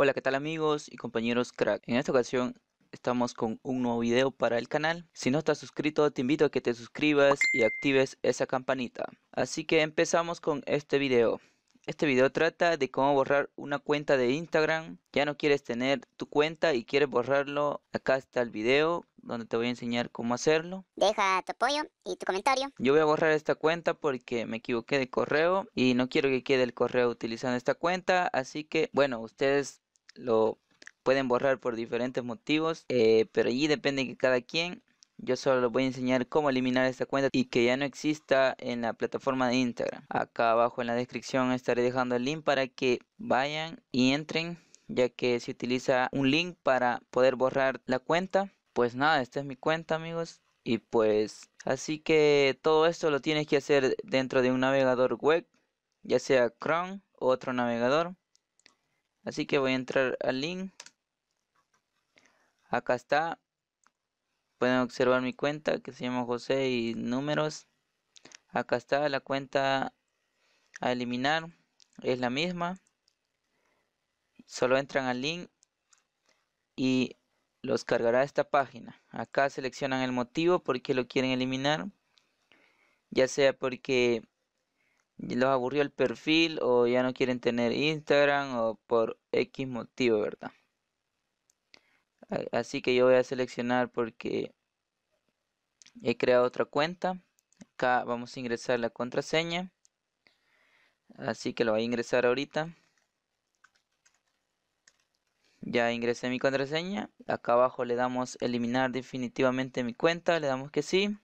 Hola, ¿qué tal amigos y compañeros crack? En esta ocasión estamos con un nuevo video para el canal. Si no estás suscrito, te invito a que te suscribas y actives esa campanita. Así que empezamos con este video. Este video trata de cómo borrar una cuenta de Instagram. Ya no quieres tener tu cuenta y quieres borrarlo. Acá está el video donde te voy a enseñar cómo hacerlo. Deja tu apoyo y tu comentario. Yo voy a borrar esta cuenta porque me equivoqué de correo y no quiero que quede el correo utilizando esta cuenta. Así que, bueno, ustedes lo pueden borrar por diferentes motivos, eh, pero allí depende de cada quien. Yo solo les voy a enseñar cómo eliminar esta cuenta y que ya no exista en la plataforma de Instagram. Acá abajo en la descripción estaré dejando el link para que vayan y entren, ya que se utiliza un link para poder borrar la cuenta. Pues nada, esta es mi cuenta amigos. Y pues así que todo esto lo tienes que hacer dentro de un navegador web, ya sea Chrome o otro navegador. Así que voy a entrar al link. Acá está. Pueden observar mi cuenta que se llama José y números. Acá está la cuenta a eliminar. Es la misma. Solo entran al link y los cargará esta página. Acá seleccionan el motivo por qué lo quieren eliminar. Ya sea porque los aburrió el perfil o ya no quieren tener Instagram o por X motivo, ¿verdad? Así que yo voy a seleccionar porque he creado otra cuenta. Acá vamos a ingresar la contraseña. Así que lo voy a ingresar ahorita. Ya ingresé mi contraseña. Acá abajo le damos eliminar definitivamente mi cuenta. Le damos que sí.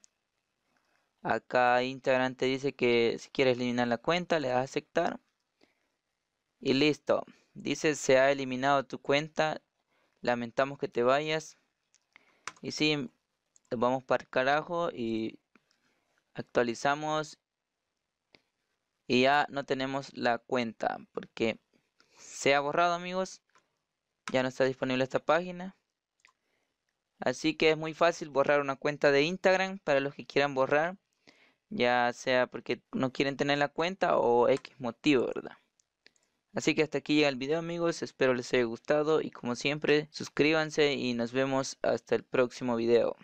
Acá Instagram te dice que si quieres eliminar la cuenta, le das a aceptar. Y listo. Dice se ha eliminado tu cuenta. Lamentamos que te vayas. Y sí, vamos para el carajo y actualizamos. Y ya no tenemos la cuenta porque se ha borrado amigos. Ya no está disponible esta página. Así que es muy fácil borrar una cuenta de Instagram para los que quieran borrar ya sea porque no quieren tener la cuenta o X motivo, ¿verdad? Así que hasta aquí llega el video amigos, espero les haya gustado y como siempre suscríbanse y nos vemos hasta el próximo video.